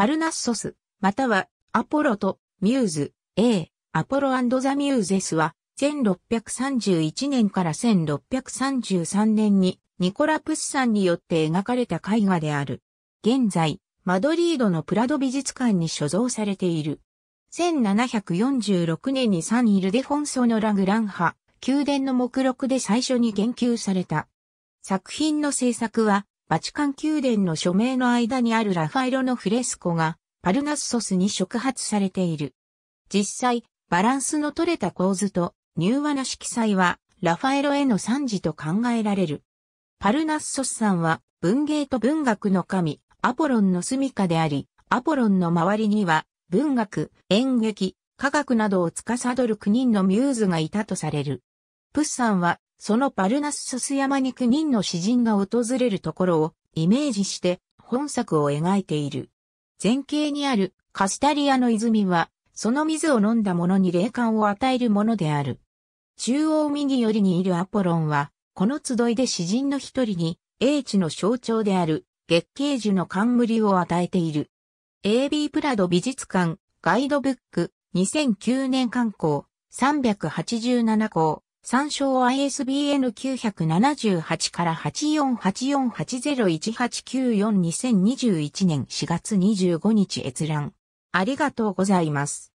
パルナッソス、またはアポロとミューズ、A、アポロザ・ミューゼスは、1631年から1633年にニコラ・プッサンによって描かれた絵画である。現在、マドリードのプラド美術館に所蔵されている。1746年にサン・イルデフォンソのラグランハ、宮殿の目録で最初に言及された。作品の制作は、バチカン宮殿の署名の間にあるラファエロのフレスコがパルナッソスに触発されている。実際、バランスの取れた構図と柔和な色彩はラファエロへの賛辞と考えられる。パルナッソスさんは文芸と文学の神、アポロンの住処であり、アポロンの周りには文学、演劇、科学などを司る9人のミューズがいたとされる。プッサンはそのパルナッソス山に9人の詩人が訪れるところをイメージして本作を描いている。前景にあるカスタリアの泉は、その水を飲んだ者に霊感を与えるものである。中央右寄りにいるアポロンは、この集いで詩人の一人に、英知の象徴である月桂樹の冠を与えている。AB プラド美術館ガイドブック2009年刊行387校参照 ISBN 978から84848018942021年4月25日閲覧。ありがとうございます。